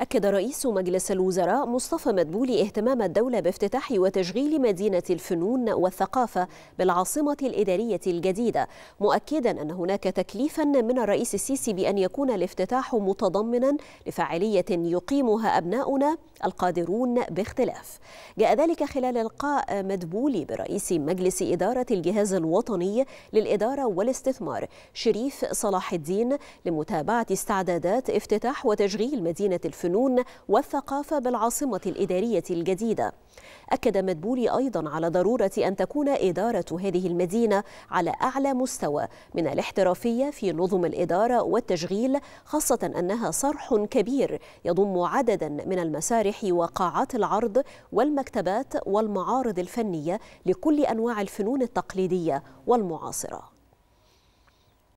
أكد رئيس مجلس الوزراء مصطفى مدبولي اهتمام الدولة بافتتاح وتشغيل مدينة الفنون والثقافة بالعاصمة الإدارية الجديدة مؤكدا أن هناك تكليفا من الرئيس السيسي بأن يكون الافتتاح متضمنا لفعالية يقيمها أبناؤنا القادرون باختلاف جاء ذلك خلال القاء مدبولي برئيس مجلس إدارة الجهاز الوطني للإدارة والاستثمار شريف صلاح الدين لمتابعة استعدادات افتتاح وتشغيل مدينة الفنون الفنون والثقافة بالعاصمة الإدارية الجديدة أكد مدبولي أيضا على ضرورة أن تكون إدارة هذه المدينة على أعلى مستوى من الاحترافية في نظم الإدارة والتشغيل خاصة أنها صرح كبير يضم عددا من المسارح وقاعات العرض والمكتبات والمعارض الفنية لكل أنواع الفنون التقليدية والمعاصرة